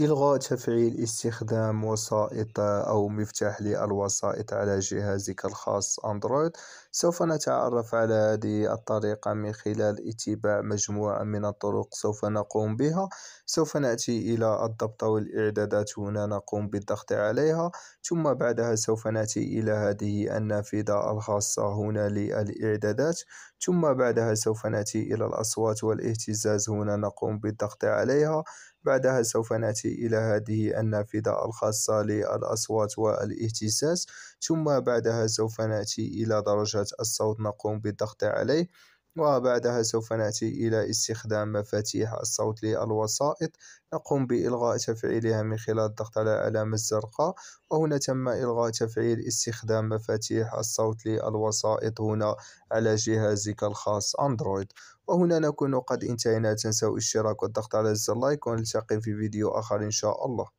إلغاء تفعيل استخدام وسائط أو مفتاح للوسائط على جهازك الخاص أندرويد سوف نتعرف على هذه الطريقة من خلال اتباع مجموعة من الطرق سوف نقوم بها سوف نأتي إلى الضبط والإعدادات هنا نقوم بالضغط عليها ثم بعدها سوف نأتي إلى هذه النافذة الخاصة هنا للإعدادات ثم بعدها سوف نأتي إلى الأصوات والاهتزاز هنا نقوم بالضغط عليها بعدها سوف نأتي إلى هذه النافذة الخاصة للأصوات والاهتزاز ثم بعدها سوف نأتي إلى درجة الصوت نقوم بالضغط عليه وبعدها سوف نأتي إلى استخدام مفاتيح الصوت للوسائط نقوم بإلغاء تفعيلها من خلال الضغط على العلامة الزرقاء وهنا تم إلغاء تفعيل استخدام مفاتيح الصوت للوسائط هنا على جهازك الخاص أندرويد وهنا نكون قد انتهينا تنسوا الاشتراك والضغط على زر لايك ونلتقي في فيديو آخر إن شاء الله